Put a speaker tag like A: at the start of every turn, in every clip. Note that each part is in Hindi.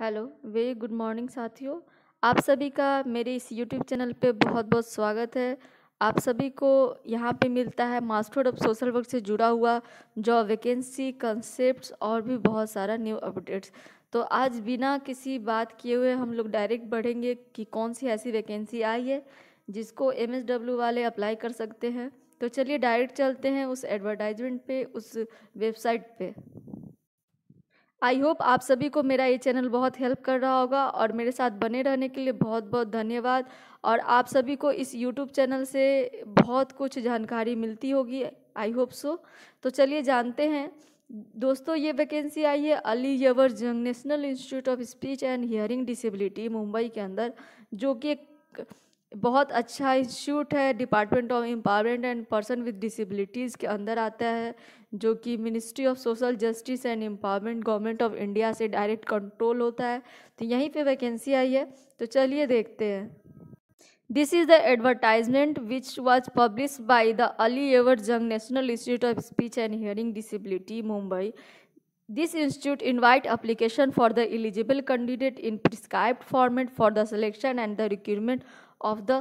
A: हेलो वेरी गुड मॉर्निंग साथियों आप सभी का मेरे इस यूट्यूब चैनल पे बहुत बहुत स्वागत है आप सभी को यहाँ पे मिलता है मास्टर्ड ऑफ सोशल वर्क से जुड़ा हुआ जॉब वैकेंसी कंसेप्ट्स और भी बहुत सारा न्यू अपडेट्स तो आज बिना किसी बात किए हुए हम लोग डायरेक्ट बढ़ेंगे कि कौन सी ऐसी वैकेंसी आई है जिसको एम वाले अप्लाई कर सकते हैं तो चलिए डायरेक्ट चलते हैं उस एडवर्टाइजमेंट पे उस वेबसाइट पे आई होप आप सभी को मेरा ये चैनल बहुत हेल्प कर रहा होगा और मेरे साथ बने रहने के लिए बहुत बहुत धन्यवाद और आप सभी को इस यूट्यूब चैनल से बहुत कुछ जानकारी मिलती होगी आई होप सो तो चलिए जानते हैं दोस्तों ये वैकेंसी आई है Ali Yavar Jung national institute of speech and hearing disability Mumbai के अंदर जो कि एक बहुत अच्छा इंस्टीट्यूट है Department of Empowerment and Person with Disabilities के अंदर आता है जो कि Ministry of Social Justice and Empowerment Government of India से डायरेक्ट कंट्रोल होता है तो यहीं पे वैकेंसी आई है तो चलिए देखते हैं this is the advertisement which was publish by the Ali Yavar Jung national institute of speech and hearing disability Mumbai This institute invite application for the eligible candidate in prescribed format for the selection and the recruitment of the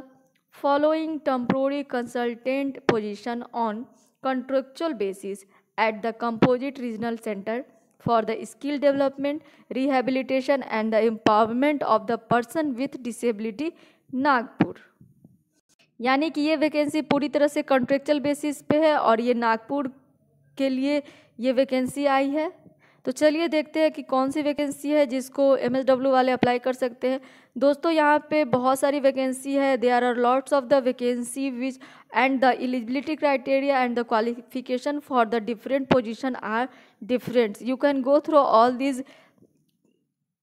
A: following temporary consultant position on contractual basis at the composite regional center for the skill development rehabilitation and the empowerment of the person with disability nagpur यानी कि ये वैकेंसी पूरी तरह से कॉन्ट्रेक्चुअल बेसिस पे है और ये नागपुर के लिए ये वैकेंसी आई है तो चलिए देखते हैं कि कौन सी वैकेंसी है जिसको एम वाले अप्लाई कर सकते हैं दोस्तों यहाँ पे बहुत सारी वैकेंसी है they are are lots of the vacancy which and the eligibility criteria and the qualification for the different position are different you can go through all these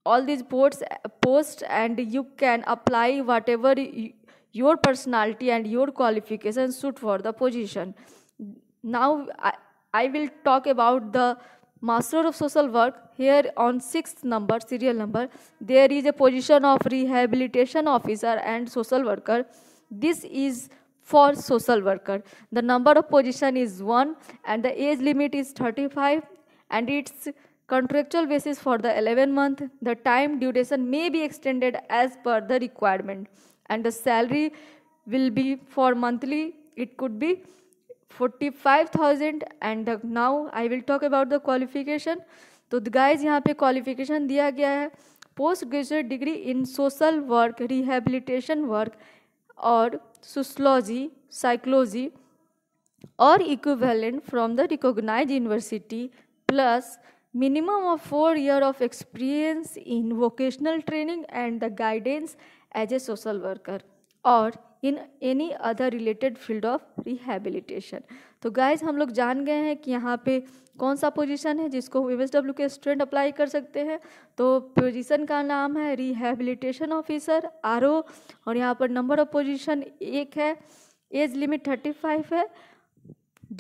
A: all these ports post and you can apply whatever your personality and your qualification suit for the position now I will talk about the Master of Social Work, here on 6th number, serial number, there is a position of rehabilitation officer and social worker. This is for social worker. The number of position is 1 and the age limit is 35 and its contractual basis for the 11 month. The time duration may be extended as per the requirement and the salary will be for monthly. It could be 45,000 and now I will talk about the qualification तो गाइज यहाँ पे क्वालिफिकेशन दिया गया है post graduate degree in social work rehabilitation work और सोशलॉजी साइकोलॉजी और equivalent from the recognise university plus minimum of four year of experience in vocational training and the guidance as a social worker और in any other related field of rehabilitation तो गाइज हम लोग जान गए हैं कि यहाँ पे कौन सा पोजीशन है जिसको एम के स्टूडेंट अप्लाई कर सकते हैं तो पोजीशन का नाम है रिहेबिलिटेशन ऑफिसर आर और यहाँ पर नंबर ऑफ पोजीशन एक है एज लिमिट थर्टी फाइव है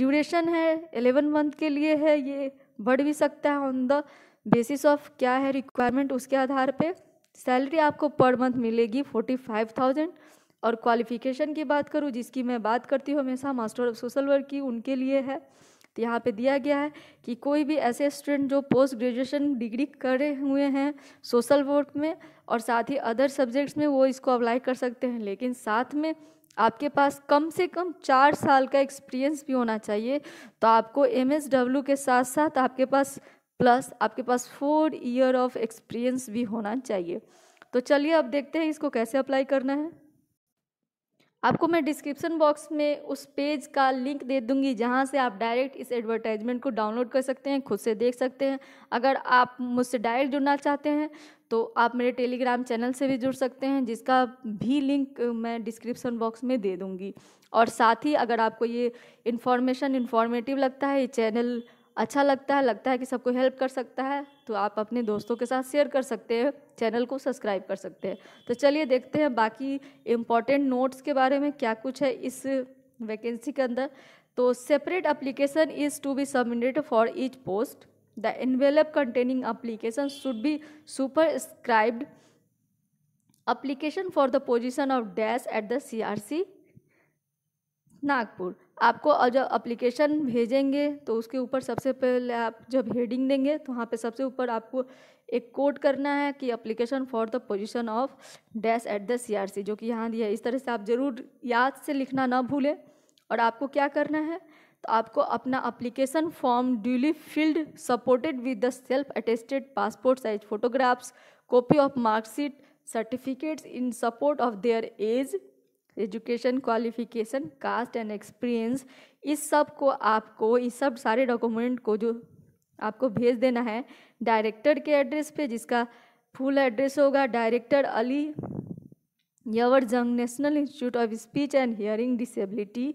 A: ड्यूरेशन है एलेवन मंथ के लिए है ये बढ़ भी सकता है ऑन द बेसिस ऑफ क्या है रिक्वायरमेंट उसके आधार पे सैलरी आपको पर मंथ मिलेगी फोर्टी फाइव थाउजेंड और क्वालिफ़िकेशन की बात करूँ जिसकी मैं बात करती हूँ हमेशा मास्टर ऑफ सोशल वर्क की उनके लिए है तो यहाँ पे दिया गया है कि कोई भी ऐसे स्टूडेंट जो पोस्ट ग्रेजुएशन डिग्री करे हुए हैं सोशल वर्क में और साथ ही अदर सब्जेक्ट्स में वो इसको अप्लाई कर सकते हैं लेकिन साथ में आपके पास कम से कम चार साल का एक्सपीरियंस भी होना चाहिए तो आपको एम के साथ साथ आपके पास प्लस आपके पास फोर ईयर ऑफ एक्सपीरियंस भी होना चाहिए तो चलिए अब देखते हैं इसको कैसे अप्लाई करना है आपको मैं डिस्क्रिप्शन बॉक्स में उस पेज का लिंक दे दूंगी जहां से आप डायरेक्ट इस एडवर्टाइजमेंट को डाउनलोड कर सकते हैं खुद से देख सकते हैं अगर आप मुझसे डायरेक्ट जुड़ना चाहते हैं तो आप मेरे टेलीग्राम चैनल से भी जुड़ सकते हैं जिसका भी लिंक मैं डिस्क्रिप्शन बॉक्स में दे दूंगी और साथ ही अगर आपको ये इन्फॉर्मेशन इन्फॉर्मेटिव लगता है ये चैनल अच्छा लगता है लगता है कि सबको हेल्प कर सकता है तो आप अपने दोस्तों के साथ शेयर कर सकते हैं चैनल को सब्सक्राइब कर सकते हैं तो चलिए देखते हैं बाकी इम्पॉर्टेंट नोट्स के बारे में क्या कुछ है इस वैकेंसी के अंदर तो separate application is to be submitted for each post the envelope containing application should be superscribed application for the position of dash at the C Nagpur आपको जब अप्लीकेशन भेजेंगे तो उसके ऊपर सबसे पहले आप जब हेडिंग देंगे तो वहाँ पे सबसे ऊपर आपको एक कोड करना है कि application for the position of dash at the CRC जो कि यहाँ दिया है इस तरह से आप ज़रूर याद से लिखना ना भूलें और आपको क्या करना है तो आपको अपना application form duly filled supported with the self attested passport size photographs copy of marksheet certificates in support of their age education qualification caste and experience इस सब को आपको इस सब सारे डॉक्यूमेंट को जो आपको भेज देना है डायरेक्टर के एड्रेस पे जिसका फुल एड्रेस होगा director Ali Yavar Jung national institute of speech and hearing disability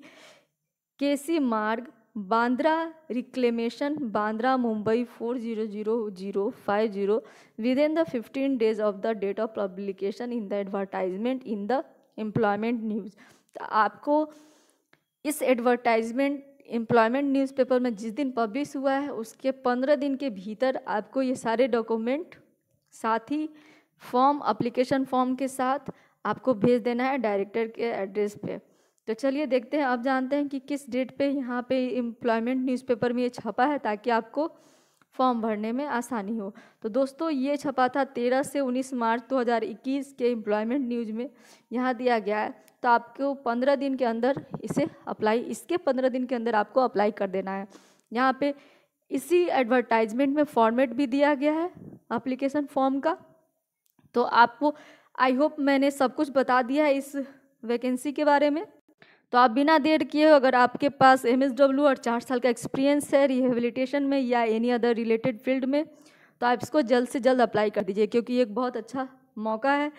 A: K C Marg Bandra reclamation Bandra Mumbai four zero zero zero five zero within the fifteen days of the date of publication in the advertisement in the employment news तो आपको इस एडवर्टाइजमेंट एम्प्लॉयमेंट न्यूज़पेपर में जिस दिन पब्लिश हुआ है उसके पंद्रह दिन के भीतर आपको ये सारे डॉक्यूमेंट साथ ही फॉर्म अप्लीकेशन फॉर्म के साथ आपको भेज देना है डायरेक्टर के एड्रेस पे तो चलिए देखते हैं आप जानते हैं कि किस डेट पे यहाँ पे एम्प्लॉयमेंट न्यूज़पेपर में ये छपा है ताकि आपको फॉर्म भरने में आसानी हो तो दोस्तों ये छपा था तेरह से उन्नीस मार्च 2021 के एम्प्लॉयमेंट न्यूज में यहाँ दिया गया है तो आपको पंद्रह दिन के अंदर इसे अप्लाई इसके पंद्रह दिन के अंदर आपको अप्लाई कर देना है यहाँ पे इसी एडवर्टाइजमेंट में फॉर्मेट भी दिया गया है अप्लीकेशन फॉर्म का तो आपको आई होप मैंने सब कुछ बता दिया है इस वैकेंसी के बारे में तो आप बिना देर किए अगर आपके पास एम और चार साल का एक्सपीरियंस है रिहेबिलिटेशन में या एनी अदर रिलेटेड फील्ड में तो आप इसको जल्द से जल्द अप्लाई कर दीजिए क्योंकि एक बहुत अच्छा मौका है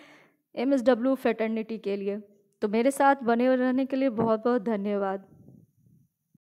A: एम एस डब्ल्यू फेटर्निटी के लिए तो मेरे साथ बने रहने के लिए बहुत बहुत धन्यवाद